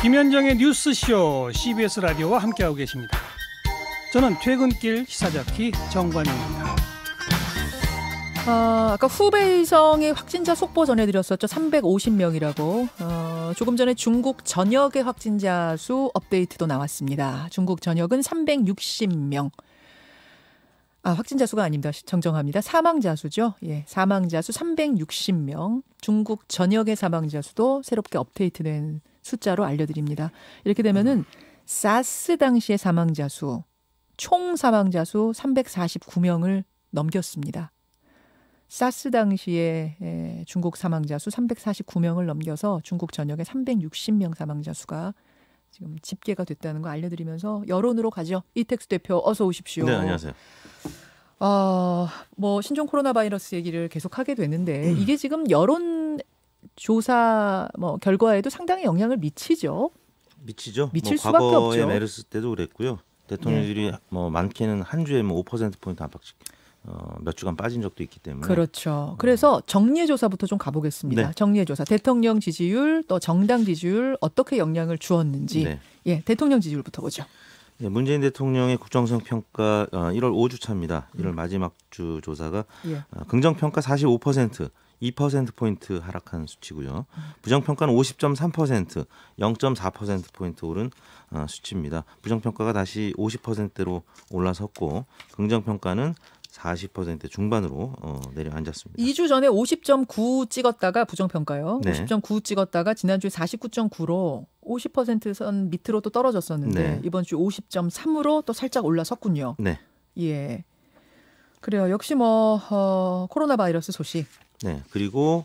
김현정의 뉴스쇼 CBS 라디오와 함께하고 계십니다. 저는 퇴근길 시사자키 정관입니다. 아, 아까 후베이성의 확진자 속보 전해드렸었죠. 350명이라고. 어, 조금 전에 중국 전역의 확진자 수 업데이트도 나왔습니다. 중국 전역은 360명. 아, 확진자 수가 아닙니다. 정정합니다. 사망자 수죠. 예, 사망자 수 360명. 중국 전역의 사망자 수도 새롭게 업데이트된 숫자로 알려드립니다. 이렇게 되면은 사스 당시의 사망자 수, 총 사망자 수 349명을 넘겼습니다. 사스 당시에 중국 사망자 수 349명을 넘겨서 중국 전역에 360명 사망자 수가 지금 집계가 됐다는 거 알려드리면서 여론으로 가죠. 이택수 대표 어서 오십시오. 네 안녕하세요. 아뭐 신종 코로나 바이러스 얘기를 계속 하게 되는데 음. 이게 지금 여론 조사 뭐 결과에도 상당히 영향을 미치죠. 미치죠. 뭐 미칠 뭐 수밖에 없죠. 메르스 때도 그랬고요. 대통령들이 네. 뭐 많게는 한 주에 뭐5% 포인트 안팎씩 어, 몇 주간 빠진 적도 있기 때문에 그렇죠. 음. 그래서 정리 조사부터 좀 가보겠습니다. 네. 정리 조사 대통령 지지율 또 정당 지지율 어떻게 영향을 주었는지 네. 예 대통령 지지율부터 보죠. 예, 문재인 대통령의 국정성 평가 어, 1월 5주 차입니다. 1월 음. 마지막 주 조사가 예. 어, 긍정 평가 45%. 2%포인트 하락한 수치고요. 부정평가는 50.3%, 0.4%포인트 오른 어, 수치입니다. 부정평가가 다시 50%대로 올라섰고 긍정평가는 40% 중반으로 어, 내려앉았습니다. 2주 전에 50.9 찍었다가 부정평가요. 네. 50.9 찍었다가 지난주에 49.9로 50%선 밑으로 또 떨어졌었는데 네. 이번 주 50.3으로 또 살짝 올라섰군요. 네. 예. 그래요. 역시 뭐 어, 코로나 바이러스 소식 네. 그리고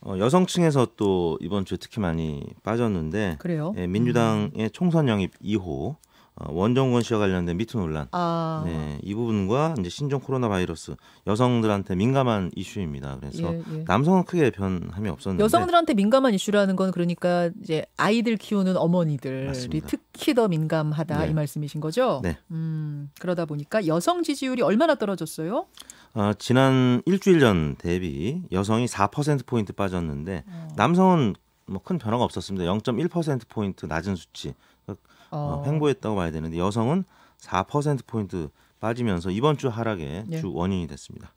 어, 여성층에서 또 이번 주에 특히 많이 빠졌는데 그래요? 예, 민주당의 음. 총선 영입 2호 어, 원정권 씨와 관련된 미투 논란 아. 네, 이 부분과 이제 신종 코로나 바이러스 여성들한테 민감한 이슈입니다. 그래서 예, 예. 남성은 크게 변함이 없었는데 여성들한테 민감한 이슈라는 건 그러니까 이제 아이들 키우는 어머니들이 맞습니다. 특히 더 민감하다 네. 이 말씀이신 거죠? 네. 음, 그러다 보니까 여성 지지율이 얼마나 떨어졌어요? 어, 지난 일주일 전 대비 여성이 4% 포인트 빠졌는데 어. 남성은 뭐 큰 변화가 없었습니다. 0.1% 포인트 낮은 수치 어, 어. 횡보했다고 봐야 되는데 여성은 4% 포인트 빠지면서 이번 주 하락의 네. 주 원인이 됐습니다.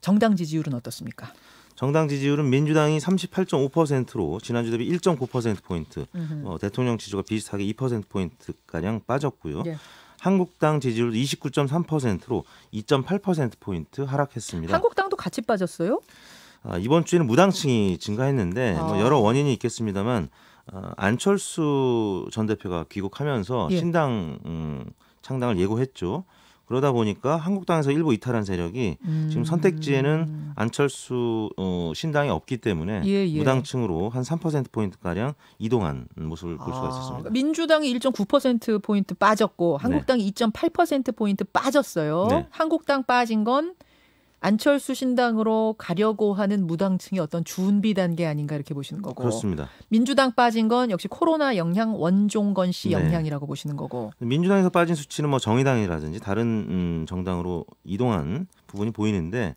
정당 지지율은 어떻습니까? 정당 지지율은 민주당이 38.5%로 지난주 대비 1.9% 포인트, 어, 대통령 지지가 비슷하게 2% 포인트 가량 빠졌고요. 예. 한국당 지지율 29.3%로 2.8% 포인트 하락했습니다. 한국당도 같이 빠졌어요? 아, 이번 주에는 무당층이 증가했는데 아. 뭐 여러 원인이 있겠습니다만 어, 안철수 전 대표가 귀국하면서 예. 신당 음, 창당을 예고했죠. 그러다 보니까 한국당에서 일부 이탈한 세력이 음. 지금 선택지에는 음. 안철수 어, 신당이 없기 때문에 예, 예. 무당층으로 한 3%포인트 가량 이동한 모습을 볼 수가 아, 있었습니다. 그러니까 민주당이 1.9%포인트 빠졌고 한국당이 네. 2.8%포인트 빠졌어요. 네. 한국당 빠진 건 안철수 신당으로 가려고 하는 무당층의 어떤 준비 단계 아닌가 이렇게 보시는 거고. 그렇습니다. 민주당 빠진 건 역시 코로나 영향 원종건 씨 네. 영향이라고 네. 보시는 거고. 민주당에서 빠진 수치는 뭐 정의당이라든지 다른 음, 정당으로 이동한 부분이 보이는데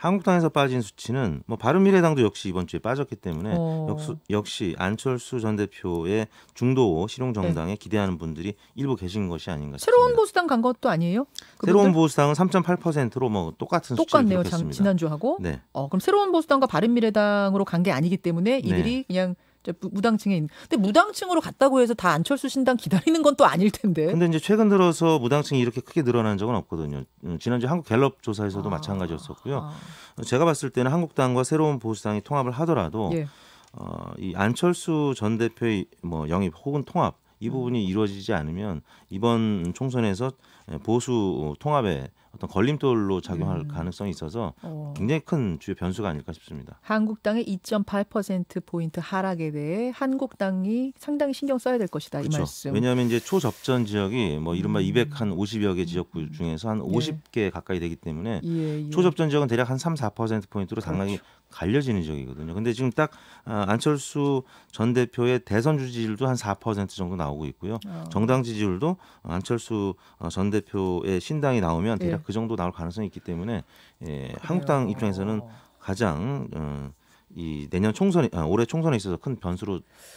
한국당에서 빠진 수치는 뭐 바른미래당도 역시 이번 주에 빠졌기 때문에 어. 역수, 역시 안철수 전 대표의 중도 실용 정당에 네. 기대하는 분들이 일부 계신 것이 아닌가 싶습니다. 새로운 보수당 간 것도 아니에요? 그분들? 새로운 보수당은 3.8%로 뭐 똑같은 똑같네요. 장, 지난주하고. 네. 어, 그럼 새로운 보수당과 바른미래당으로 간 게 아니기 때문에 네. 이들이 네. 그냥 무당층에 있는. 근데 무당층으로 갔다고 해서 다 안철수 신당 기다리는 건 또 아닐 텐데. 근데 이제 최근 들어서 무당층이 이렇게 크게 늘어난 적은 없거든요. 어, 지난주 한국 갤럽 조사에서도 아. 마찬가지였었고요. 아. 제가 봤을 때는 한국당과 새로운 보수당이 통합을 하더라도 예. 어, 이 안철수 전 대표의 뭐 영입 혹은 통합 이 음. 부분이 이루어지지 않으면 이번 총선에서 예, 보수 통합에 어떤 걸림돌로 작용할 음. 가능성이 있어서 어. 굉장히 큰 주요 변수가 아닐까 싶습니다. 한국당의 2.8% 포인트 하락에 대해 한국당이 상당히 신경 써야 될 것이다 그렇이 말씀. 왜냐하면 이제 초접전 지역이 뭐 이른바 200한 음. 50여 개 지역구 음. 중에서 한 50개 예. 가까이 되기 때문에 예, 예. 초접전 지역은 대략 한 3, 4% 포인트로 당락이 그렇죠. 갈려지는 지역이거든요. 근데 지금 딱 아, 안철수 전 대표의 대선 지지율도 한 4% 정도 나오고 있고요. 어. 정당 지지율도 안철수 어, 전 대표의 신당이 나오면 예. 대략 그 정도 나올 가능성이 있기 때문에 예, 한국당 입장에서는 가장 어, 이 내년 총선 아, 올해 총선에 있어서 큰 변수로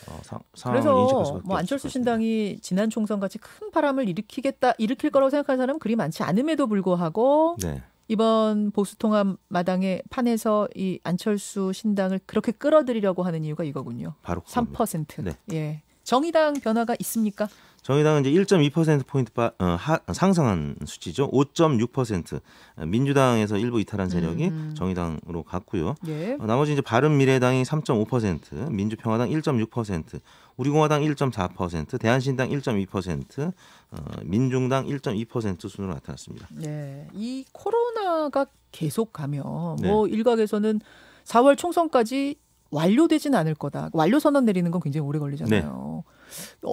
어, 사, 상황을 인식할 수밖에 뭐 안철수 신당이 지난 총선 같이 큰 바람을 일으키겠다 일으킬 거라고 생각하는 사람 그리 많지 않음에도 불구하고 네. 이번 보수 통합 마당의 판에서 이 안철수 신당을 그렇게 끌어들이려고 하는 이유가 이거군요. 바로 3%. 네. 예. 정의당 변화가 있습니까? 정의당은 이제 1.2% 포인트 바, 어, 하, 상승한 수치죠. 5.6% 민주당에서 일부 이탈한 세력이 음. 정의당으로 갔고요. 예. 어, 나머지 이제 바른미래당이 3.5%, 민주평화당 1.6%, 우리공화당 1.4%, 대한신당 1.2%, 어, 민중당 1.2% 순으로 나타났습니다. 네, 이 코로나가 계속 가면 네. 뭐 일각에서는 4월 총선까지 완료되진 않을 거다. 완료 선언 내리는 건 굉장히 오래 걸리잖아요. 네.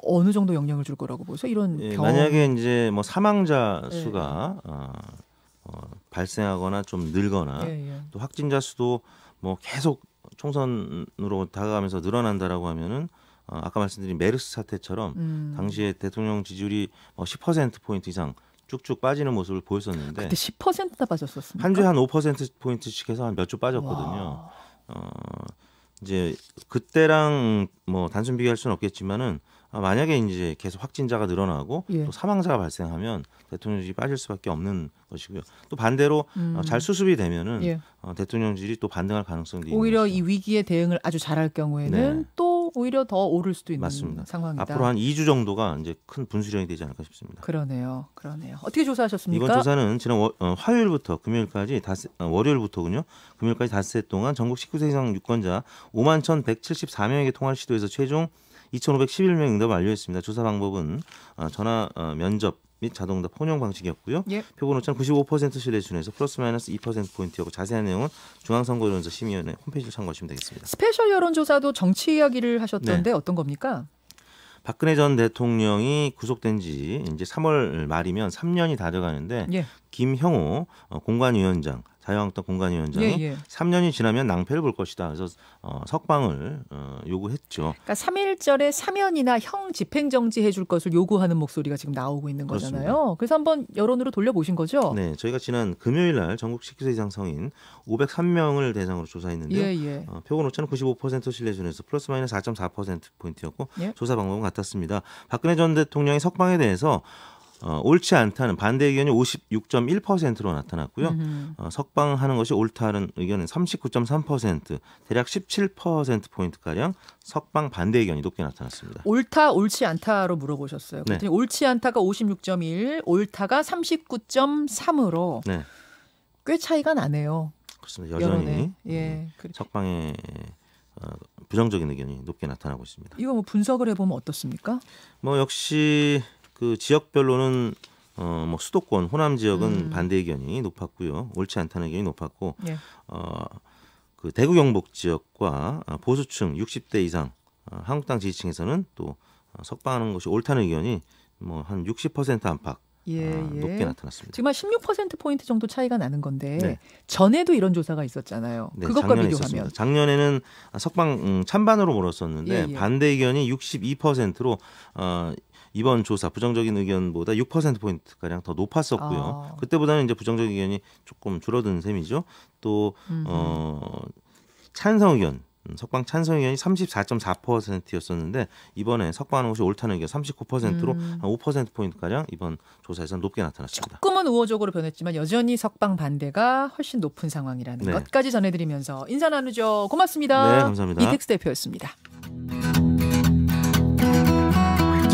어느 정도 영향을 줄 거라고 보세요? 이런 예, 만약에 이제 뭐 사망자 예. 수가 예. 어, 어, 발생하거나 좀 늘거나 예, 예, 또 확진자 수도 뭐 계속 총선으로 다가가면서 늘어난다라고 하면은 어, 아까 말씀드린 메르스 사태처럼 음. 당시에 대통령 지지율이 뭐10% 포인트 이상 쭉쭉 빠지는 모습을 보였었는데 그때 10%나 빠졌었습니까? 한 주에 한 5% 포인트씩 해서 한 몇 주 빠졌거든요. 와. 어, 이제 그때랑 뭐 단순 비교할 수는 없겠지만은 아, 만약에 이제 계속 확진자가 늘어나고 예. 또 사망자가 발생하면 대통령직이 빠질 수밖에 없는 것이고요. 또 반대로 음. 어, 잘 수습이 되면은 예. 어, 대통령직이 또 반등할 가능성도 오히려 있는 이 위기에 대응을 아주 잘할 경우에는 네. 또 오히려 더 오를 수도 있는 맞습니다. 상황이다. 앞으로 한 2주 정도가 이제 큰 분수령이 되지 않을까 싶습니다. 그러네요. 그러네요. 어떻게 조사하셨습니까? 이번 조사는 지난 월, 어, 화요일부터 금요일까지 다 닷, 어, 월요일부터군요. 금요일까지 닷새 동안 전국 19세 이상 유권자 5만 1,174명에게 통화를 시도해서 최종 2,511명 응답 완료했습니다. 조사 방법은 어, 전화 어, 면접 및 자동답 혼용 방식이었고요. 예. 표본 오차는 95% 신뢰 수준에서 플러스 마이너스 2% 포인트였고 자세한 내용은 중앙선거여론조사 심의위원회 홈페이지를 참고하시면 되겠습니다. 스페셜 여론조사도 정치 이야기를 하셨던데 네. 어떤 겁니까? 박근혜 전 대통령이 구속된 지 이제 3월 말이면 3년이 다 돼가는데 예. 김형호 어, 공관위원장 자유한국당 공간위원장이 예, 예. 3년이 지나면 낭패를 볼 것이다. 그래서 어, 석방을 어, 요구했죠. 그러니까 3일절에 사면이나 형 집행정지 해줄 것을 요구하는 목소리가 지금 나오고 있는 그렇습니다. 그래서 한번 여론으로 돌려보신 거죠? 네. 저희가 지난 금요일 날 전국 19세 이상 성인 503명을 대상으로 조사했는데요. 예, 예, 어, 표본 오차는 95% 신뢰준에서 플러스 마이너스 4.4%포인트였고 예. 조사 방법은 같았습니다. 박근혜 전 대통령의 석방에 대해서 어, 옳지 않다는 반대 의견이 56.1%로 나타났고요. 어, 석방하는 것이 옳다는 의견은 39.3% 대략 17% 포인트 가량 석방 반대 의견이 높게 나타났습니다. 옳다, 옳지 않다로 물어보셨어요. 네. 옳지 않다가 56.1, 옳다가 39.3으로 네. 꽤 차이가 나네요. 그렇습니다. 여전히 여론에. 예, 음, 석방에 어, 부정적인 의견이 높게 나타나고 있습니다. 이거 뭐 분석을 해보면 어떻습니까? 뭐 역시 그 지역별로는 어, 뭐 수도권 호남 지역은 음. 반대 의견이 높았고요. 옳지 않다는 의견이 높았고 예. 어, 그 대구 경북 지역과 어, 보수층 60대 이상 어, 한국당 지지층에서는 또 어, 석방하는 것이 옳다는 의견이 뭐한60% 안팎 예, 아, 예. 높게 나타났습니다. 지금 한16% 포인트 정도 차이가 나는 건데 네. 전에도 이런 조사가 있었잖아요. 네, 그것과 비교하면 있었습니다. 작년에는 석방 음, 찬반으로 몰았었는데 예, 예, 반대 의견이 62%로 어, 이번 조사 부정적인 의견보다 6% 포인트 가량 더 높았었고요. 어. 그때보다는 이제 부정적인 의견이 조금 줄어든 셈이죠. 또 어, 찬성 의견 음, 석방 찬성 의견이 34.4%였었는데 이번에 석방하는 것이 옳다는 의견 39%로 음. 한5% 포인트 가량 이번 조사에서 높게 나타났습니다. 조금은 우호적으로 변했지만 여전히 석방 반대가 훨씬 높은 상황이라는 네. 것까지 전해드리면서 인사 나누죠. 고맙습니다. 네, 감사합니다. 이택스 대표였습니다.